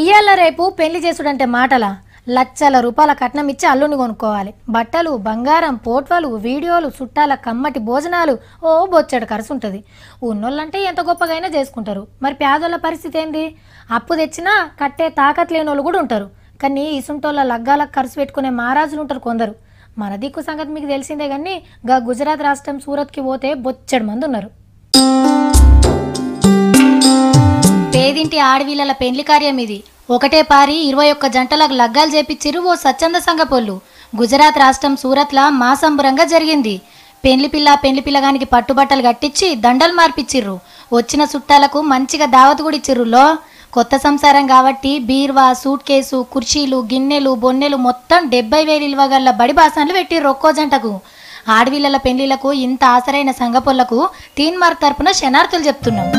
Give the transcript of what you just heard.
ఇయ్యాల రేపు పెళ్లి చేసుడంటే మాటలా లచ్చల రూపాయల కట్నం ఇచ్చి అల్లుని కొనుక్కోవాలి బట్టలు బంగారం పోట్వలు వీడియోలు చుట్టాల కమ్మటి భోజనాలు ఓ బొచ్చడు ఉంటుంది ఉన్నోళ్ళంటే ఎంత గొప్పగైనా చేసుకుంటారు మరి పేదోళ్ళ పరిస్థితి ఏంది అప్పు తెచ్చినా కట్టే తాకత్ లేని వాళ్ళు కూడా ఉంటారు కానీ ఇసుంటోళ్ళ లగ్గాలకు ఖర్చు పెట్టుకునే మహారాజులు ఉంటారు కొందరు మన దిక్కు సంగతి మీకు తెలిసిందే కానీ గా గుజరాత్ రాష్ట్రం సూరత్కి పోతే బొచ్చడు మంది ఉన్నారు ఐదింటి ఆడవీళ్ళల పెండ్లి కార్యం ఇది ఒకటే పారి ఇరవై ఒక్క జంటలకు లగ్గాలు చేపిచ్చిరు ఓ స్వచ్ఛంద సంఘపోళ్ళు గుజరాత్ రాష్ట్రం సూరత్లా మాసంబురంగా జరిగింది పెండ్లి పిల్ల పెండ్లి పిల్లగానికి పట్టుబట్టలు కట్టించి దండలు మార్పిచ్చిర్రు వచ్చిన చుట్టాలకు మంచిగా దావత్ కూడా ఇచ్చిర్రులో కొత్త సంసారం కాబట్టి బీర్వా సూట్ కేసు కుర్చీలు గిన్నెలు బొన్నెలు మొత్తం డెబ్బై వేలు ఇల్వగల్ల బడి బాసన్లు పెట్టి ఒక్కో జంటకు ఆడవిళ్ళల పెళ్లిలకు ఇంత ఆసరైన సంగపొల్లకు తీన్మార్ తరపున శనార్థులు చెప్తున్నాం